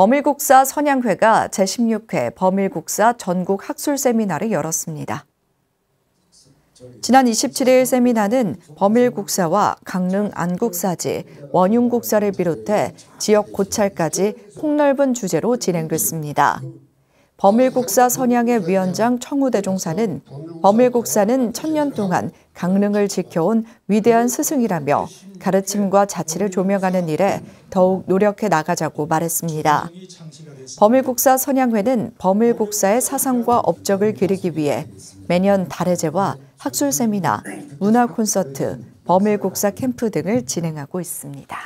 범일국사 선양회가 제16회 범일국사 전국 학술 세미나를 열었습니다. 지난 27일 세미나는 범일국사와 강릉 안국사지, 원흉국사를 비롯해 지역 고찰까지 폭넓은 주제로 진행됐습니다. 범일국사 선양의 위원장 청우대 종사는 범일국사는 천년 동안 강릉을 지켜온 위대한 스승이라며 가르침과 자치를 조명하는 일에 더욱 노력해 나가자고 말했습니다. 범일국사 선양회는 범일국사의 사상과 업적을 기르기 위해 매년 달해제와 학술 세미나, 문화 콘서트, 범일국사 캠프 등을 진행하고 있습니다.